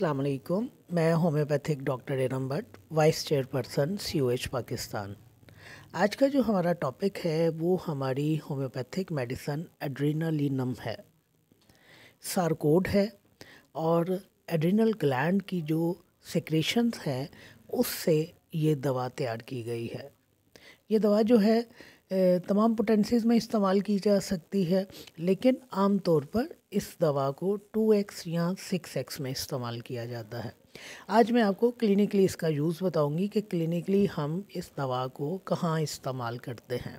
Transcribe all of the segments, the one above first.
अलकुम मैं homeopathic doctor Inam Bhatt vice chairperson C O H Pakistan आज का जो हमारा टॉपिक है वो हमारी होम्योपैथिक मेडिसन एड्रीनलिनम है सारकोड है और एड्रीनल ग्लैंड की जो सिक्रेशंस हैं उससे ये दवा तैयार की गई है ये दवा जो है तमाम पोटेंसीज में इस्तेमाल की जा सकती है लेकिन आम तौर पर इस दवा को 2x या 6x में इस्तेमाल किया जाता है आज मैं आपको क्लिनिकली इसका यूज़ बताऊंगी कि क्लिनिकली हम इस दवा को कहाँ इस्तेमाल करते हैं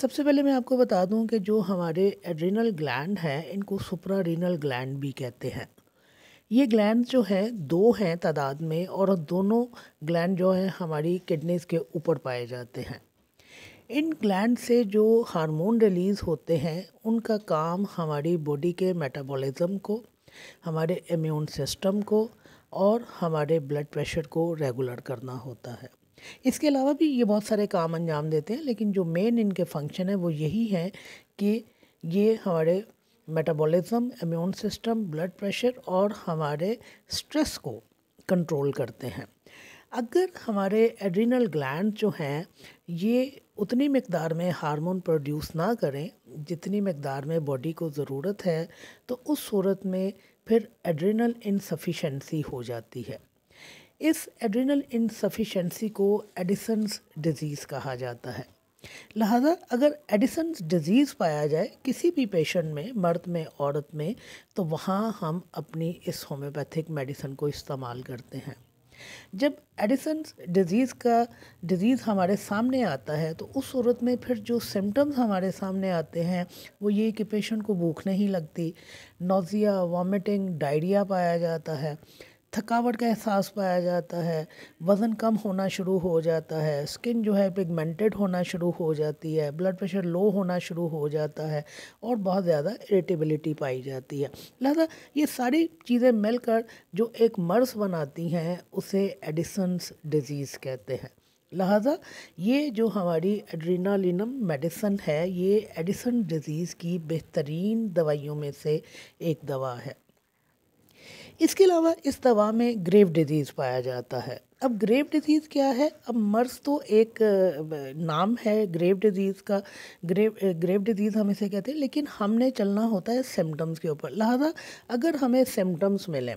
सबसे पहले मैं आपको बता दूं कि जो हमारे एड्रिनल ग्लैंड हैं इनको सुपरा रीनल ग्लैंड भी कहते हैं ये ग्लैंड जो है दो हैं तादाद में और दोनों ग्लैंड जो हैं हमारी किडनीज़ के ऊपर पाए जाते हैं इन ग्लैंड से जो हार्मोन रिलीज़ होते हैं उनका काम हमारी बॉडी के मेटाबॉलिज्म को हमारे इम्यून सिस्टम को और हमारे ब्लड प्रेशर को रेगुलर करना होता है इसके अलावा भी ये बहुत सारे काम अंजाम देते हैं लेकिन जो मेन इनके फंक्शन है वो यही है कि ये हमारे metabolism immune system blood pressure और हमारे स्ट्रेस को कंट्रोल करते हैं अगर हमारे एड्रीनल ग्लैंड जो हैं ये उतनी मकदार में हार्मोन प्रोड्यूस ना करें जितनी मकदार में बॉडी को ज़रूरत है तो उस सूरत में फिर एड्रिनल इनसफिशेंसी हो जाती है इस एड्रिनल इनसफिशेंसी को एडिसन्स डिज़ीज़ कहा जाता है लिहाजा अगर एडिसन्स डिज़ीज़ पाया जाए किसी भी पेशेंट में मर्द में औरत में तो वहाँ हम अपनी इस होम्योपैथिक मेडिसन को इस्तेमाल करते हैं जब एडिसन डिज़ीज़ का डिज़ीज़ हमारे सामने आता है तो उस सूरत में फिर जो सिम्टम्स हमारे सामने आते हैं वो ये कि पेशेंट को भूख नहीं लगती नोज़िया वॉमिटिंग डायरिया पाया जाता है थकावट का एहसास पाया जाता है वज़न कम होना शुरू हो जाता है स्किन जो है पिगमेंटेड होना शुरू हो जाती है ब्लड प्रेशर लो होना शुरू हो जाता है और बहुत ज़्यादा इरिटेबिलिटी पाई जाती है लिहाजा ये सारी चीज़ें मिलकर जो एक मर्स बनाती हैं उसे एडिसन्स डिज़ीज़ कहते हैं लिहाजा ये जो हमारी एड्रीनालिनम मेडिसन है ये एडिसन डिज़ीज़ की बेहतरीन दवाइयों में से एक दवा है इसके अलावा इस दवा में ग्रेव डिजीज़ पाया जाता है अब ग्रेव डिजीज़ क्या है अब मर्स तो एक नाम है ग्रेव डिजीज़ का ग्रेव ग्रेव डिजीज़ हम इसे कहते हैं लेकिन हमने चलना होता है सिम्टम्स के ऊपर लिहाजा अगर हमें सिम्टम्स मिलें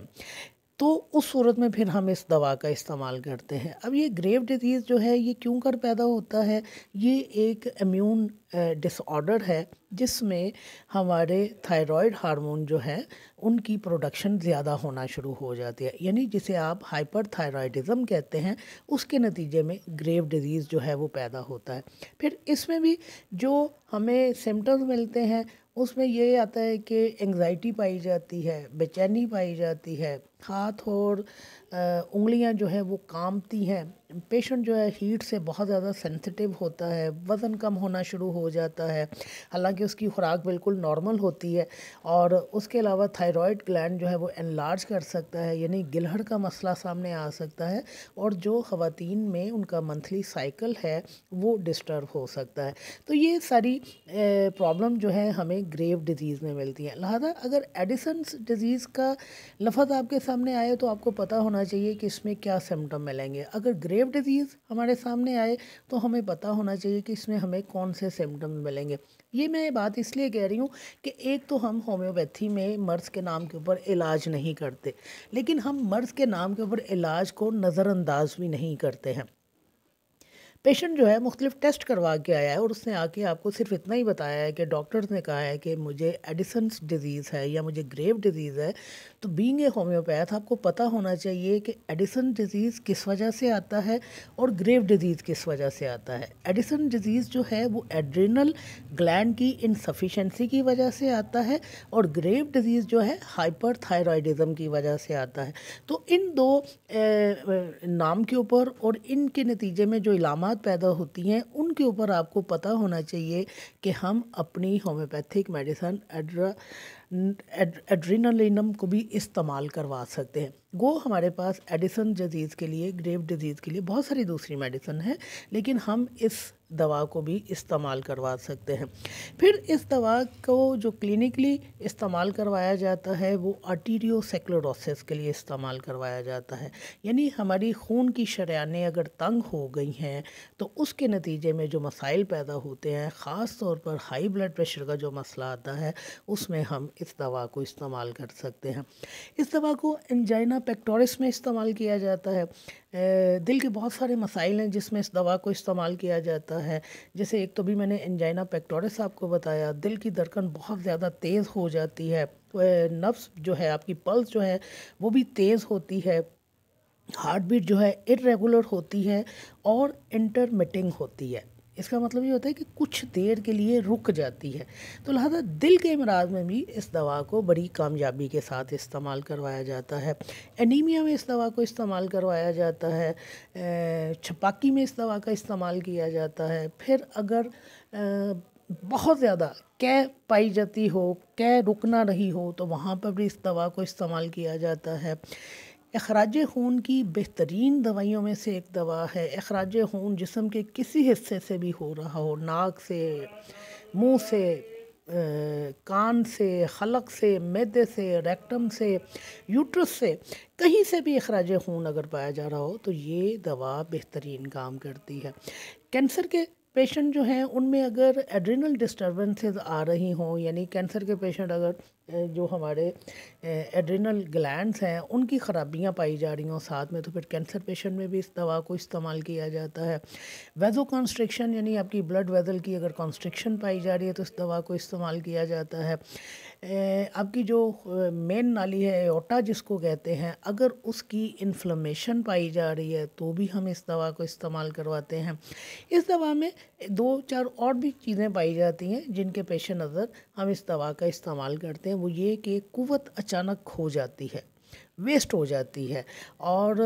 तो उस सूरत में फिर हम इस दवा का इस्तेमाल करते हैं अब ये ग्रेव डिजीज़ जो है ये क्यों कर पैदा होता है ये एक इम्यून डिसऑर्डर है जिसमें हमारे थायराइड हार्मोन जो है उनकी प्रोडक्शन ज़्यादा होना शुरू हो जाती है यानी जिसे आप हाइपर थायराइडिज़म कहते हैं उसके नतीजे में ग्रेव डिजीज़ जो है वो पैदा होता है फिर इसमें भी जो हमें सिम्टम्स मिलते हैं उसमें ये आता है कि एंग्ज़ाइटी पाई जाती है बेचैनी पाई जाती है हाथ और उंगलियां जो है वो कामती हैं पेशेंट जो है हीट से बहुत ज़्यादा सेंसिटिव होता है वज़न कम होना शुरू हो जाता है हालांकि उसकी खुराक बिल्कुल नॉर्मल होती है और उसके अलावा थायराइड ग्लैंड जो है वो एनलार्ज कर सकता है यानी गिलहड़ का मसला सामने आ सकता है और जो ख़वान में उनका मंथली साइकिल है वो डिस्टर्ब हो सकता है तो ये सारी प्रॉब्लम जो है हमें ग्रेव डिज़ीज़ में मिलती है लिहाजा अगर एडिसन्स डिज़ीज़ का लफज आपके सामने आए तो आपको पता होना चाहिए कि इसमें क्या सिम्टम मिलेंगे अगर ग्रेव डिजीज़ हमारे सामने आए तो हमें पता होना चाहिए कि इसमें हमें कौन से सिम्टम मिलेंगे ये मैं बात इसलिए कह रही हूँ कि एक तो हम होम्योपैथी में मर्ज़ के नाम के ऊपर इलाज नहीं करते लेकिन हम मर्ज़ के नाम के ऊपर इलाज को नज़रअंदाज भी नहीं करते हैं पेशेंट जो है मुख्तलिफ टेस्ट करवा के आया है और उसने आके आपको सिर्फ इतना ही बताया है कि डॉक्टर्स ने कहा है कि मुझे एडिसन्स डिज़ीज़ है या मुझे ग्रेव डिज़ीज़ है तो बींग ए होम्योपैथ आपको पता होना चाहिए कि एडिसन डिज़ीज़ किस वजह से आता है और ग्रेव डिज़ीज़ किस वजह से आता है एडिसन डिज़ीज़ जो है वो एड्रिनल ग्लैंड की इनसफिशेंसी की वजह से आता है और ग्रेव डिज़ीज़ जो है थायरॉयडिज़म की वजह से आता है तो इन दो नाम के ऊपर और इनके नतीजे में जो इलामत पैदा होती हैं उनके ऊपर आपको पता होना चाहिए कि हम अपनी होम्योपैथिक मेडिसन एड्रा एड्रीनलिनम को भी इस्तेमाल करवा सकते हैं वो हमारे पास एडिसन डिजीज़ के लिए ग्रेव डिजीज़ के लिए बहुत सारी दूसरी मेडिसन है लेकिन हम इस दवा को भी इस्तेमाल करवा सकते हैं फिर इस दवा को जो क्लिनिकली इस्तेमाल करवाया जाता है वो आर्टीरियोसेक्लोरोसिस के लिए इस्तेमाल करवाया जाता है यानी हमारी खून की शरियाने अगर तंग हो गई हैं तो उसके नतीजे में जो मसाइल पैदा होते हैं ख़ास तौर पर हाई ब्लड प्रेशर का जो मसला आता है उसमें हम इस दवा को इस्तेमाल कर सकते हैं इस दवा को एंजाइना पेक्टोरिस में इस्तेमाल किया जाता है दिल के बहुत सारे मसाइल हैं जिसमें इस दवा को इस्तेमाल किया जाता है जैसे एक तो भी मैंने एंजाइना पेक्टोरिस आपको बताया दिल की धड़कन बहुत ज़्यादा तेज़ हो जाती है नफ्स जो है आपकी पल्स जो है वो भी तेज़ होती है हार्ट बीट जो है इरेगुलर होती है और इंटरमिटिंग होती है इसका मतलब ये होता है कि कुछ देर के लिए रुक जाती है तो लिहाजा दिल के अमराज में भी इस दवा को बड़ी कामयाबी के साथ इस्तेमाल करवाया जाता है एनीमिया में इस दवा को इस्तेमाल करवाया जाता है छपाकी में इस दवा का इस्तेमाल किया जाता है फिर अगर बहुत ज़्यादा कै पाई जाती हो कै रुक ना रही हो तो वहाँ पर भी इस दवा को इस्तेमाल किया जाता है अखराज खून की बेहतरीन दवाइयों में से एक दवा है अखराज खून जिसम के किसी हिस्से से भी हो रहा हो नाक से मुंह से आ, कान से खलक से मैदे से रेक्टम से यूट्रस से कहीं से भी अखराज खून अगर पाया जा रहा हो तो ये दवा बेहतरीन काम करती है कैंसर के पेशेंट जो हैं उनमें अगर एड्रिनल डिस्टर्बेंसेस आ रही हों यानी कैंसर के पेशेंट अगर जो हमारे एड्रिनल ग्लैंड्स हैं उनकी ख़राबियाँ पाई जा रही हों साथ में तो फिर कैंसर पेशेंट में भी इस दवा को इस्तेमाल किया जाता है वेजो कॉन्स्ट्रिक्शन यानी आपकी ब्लड वेजल की अगर कॉन्स्ट्रिक्शन पाई जा रही है तो इस दवा को इस्तेमाल किया जाता है आपकी जो मेन नाली है ओटा जिसको कहते हैं अगर उसकी इन्फ्लमेशन पाई जा रही है तो भी हम इस दवा को इस्तेमाल करवाते हैं इस दवा में दो चार और भी चीज़ें पाई जाती हैं जिनके पेश नज़र हम इस दवा का इस्तेमाल करते हैं वो ये कि कुत अचानक खो जाती है वेस्ट हो जाती है और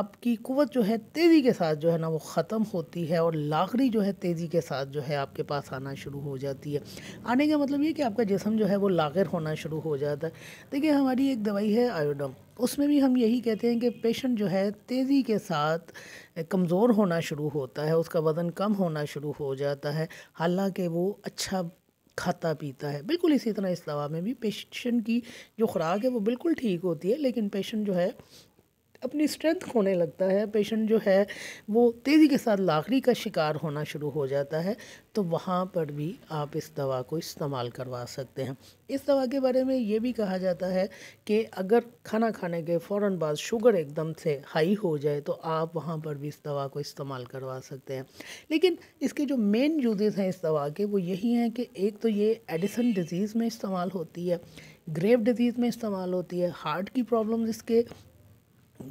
आपकी कुत जो है तेज़ी के साथ जो है ना वो ख़त्म होती है और लाखड़ी जो है तेज़ी के साथ जो है आपके पास आना शुरू हो जाती है आने का मतलब ये कि आपका जिसम जो है वो लागर होना शुरू हो जाता है देखिए हमारी एक दवाई है आयोडम उसमें भी हम यही कहते हैं कि पेशेंट जो है तेज़ी के साथ कमज़ोर होना शुरू होता है उसका वज़न कम होना शुरू हो जाता है हालांकि वो अच्छा खाता पीता है बिल्कुल इसी तरह इस दवा में भी पेशेंट की जो खुराक है वो बिल्कुल ठीक होती है लेकिन पेशेंट जो है अपनी स्ट्रेंथ खोने लगता है पेशेंट जो है वो तेज़ी के साथ लाखड़ी का शिकार होना शुरू हो जाता है तो वहाँ पर भी आप इस दवा को इस्तेमाल करवा सकते हैं इस दवा के बारे में ये भी कहा जाता है कि अगर खाना खाने के फ़ौर बाद शुगर एकदम से हाई हो जाए तो आप वहाँ पर भी इस दवा को इस्तेमाल करवा सकते हैं लेकिन इसके जो मेन यूजेस हैं इस दवा के वो यही हैं कि एक तो ये एडिसन डिज़ीज़ में इस्तेमाल होती है ग्रेव डिज़ीज़ में इस्तेमाल होती है हार्ट की प्रॉब्लम्स इसके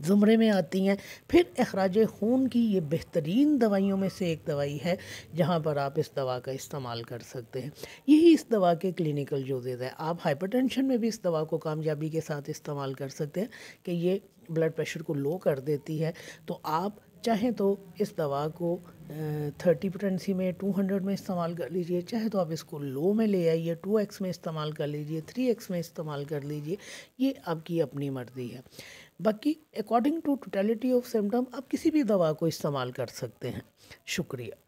ज़ुमरे में आती हैं फिर अखराज खून की ये बेहतरीन दवाइयों में से एक दवाई है जहाँ पर आप इस दवा का इस्तेमाल कर सकते हैं यही इस दवा के क्लिनिकल जोजेज है आप हाइपरटेंशन में भी इस दवा को कामयाबी के साथ इस्तेमाल कर सकते हैं कि ये ब्लड प्रेशर को लो कर देती है तो आप चाहें तो इस दवा को थर्टी पटेंसी में टू हंड्रेड में इस्तेमाल कर लीजिए चाहे तो आप इसको लो में ले आइए टू एक्स में इस्तेमाल कर लीजिए थ्री एक्स में इस्तेमाल कर लीजिए ये आपकी अपनी मर्ज़ी है बाकी according to totality of symptom आप किसी भी दवा को इस्तेमाल कर सकते हैं शुक्रिया